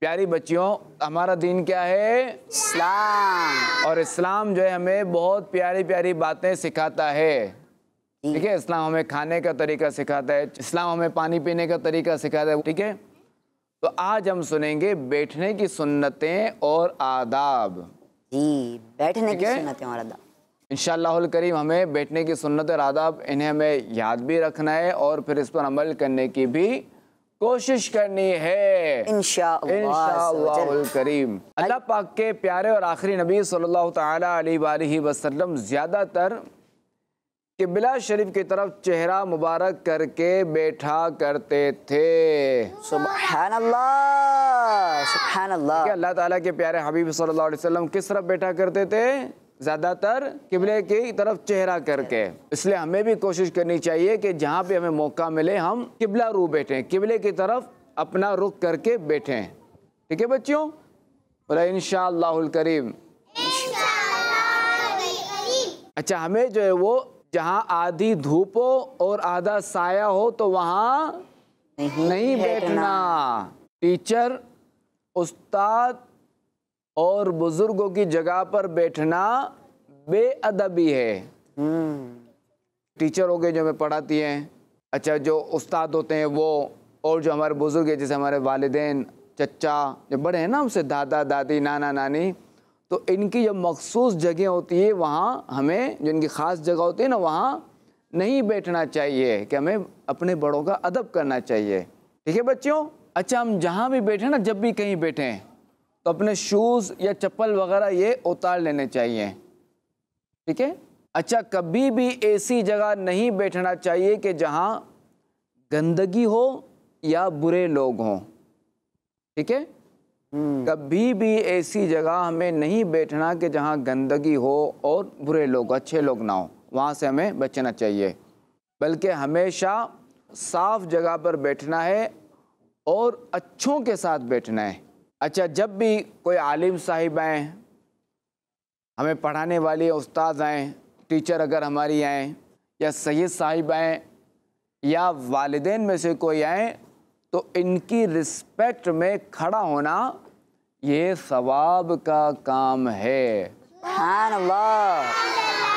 प्यारी बच्चियों हमारा दिन क्या है इस्लाम और इस्लाम जो है हमें बहुत प्यारी प्यारी बातें सिखाता है ठीक है इस्लाम हमें खाने का तरीका सिखाता है इस्लाम हमें पानी पीने का तरीका सिखाता है ठीक है तो आज हम सुनेंगे बैठने की सुन्नतें और आदाब जी बैठने की सुन्नतें और आदाब करीम हमें बैठने की सुन्नत और आदाब इन्हें हमें याद भी रखना है और फिर इस पर अमल करने की भी कोशिश करनी है करीम अल्लाह पाक के प्यारे और आखिरी नबी सल्लल्लाहु अलैहि वसल्लम ज़्यादातर किबला शरीफ की तरफ चेहरा मुबारक करके बैठा करते थे अल्लाह अल्लाह अल्लाह ताला के प्यारे हबीब सल्लल्लाहु अलैहि वसल्लम किस तरफ बैठा करते थे ज़्यादातर किबले की तरफ चेहरा करके इसलिए हमें भी कोशिश करनी चाहिए कि जहाँ पे हमें मौका मिले हम किबला रू बैठें किबले की तरफ अपना रुख करके बैठें ठीक है बच्चों बोला इन करीम अच्छा हमें जो है वो जहाँ आधी धूप हो और आधा साया हो तो वहाँ नहीं, नहीं बैठना टीचर उस्ताद और बुजुर्गों की जगह पर बैठना बेअदबी है टीचर हो गए जो हमें पढ़ाती हैं अच्छा जो उस्ताद होते हैं वो और जो हमारे बुज़ुर्ग हैं जैसे हमारे वालदेन चचा जो बड़े हैं ना उनसे दादा दादी नाना नानी तो इनकी जो मखसूस जगह होती है वहाँ हमें जो इनकी ख़ास जगह होती है ना वहाँ नहीं बैठना चाहिए कि हमें अपने बड़ों का अदब करना चाहिए ठीक है बच्चों अच्छा हम जहाँ भी बैठें ना जब भी कहीं बैठें तो अपने शूज़ या चप्पल वगैरह ये उतार लेने चाहिए ठीक है अच्छा कभी भी ऐसी जगह नहीं बैठना चाहिए कि जहाँ गंदगी हो या बुरे लोग हों ठीक है हम्म। कभी भी ऐसी जगह हमें नहीं बैठना कि जहाँ गंदगी हो और बुरे लोग अच्छे लोग ना हो वहाँ से हमें बचना चाहिए बल्कि हमेशा साफ जगह पर बैठना है और अच्छों के साथ बैठना है अच्छा जब भी कोई आलिम साहिब आए हमें पढ़ाने वाले उस्ताद आएँ टीचर अगर हमारी आएँ या सैद साहिब आएँ या वालदे में से कोई आए तो इनकी रिस्पेक्ट में खड़ा होना ये सवाब का काम है अल्लाह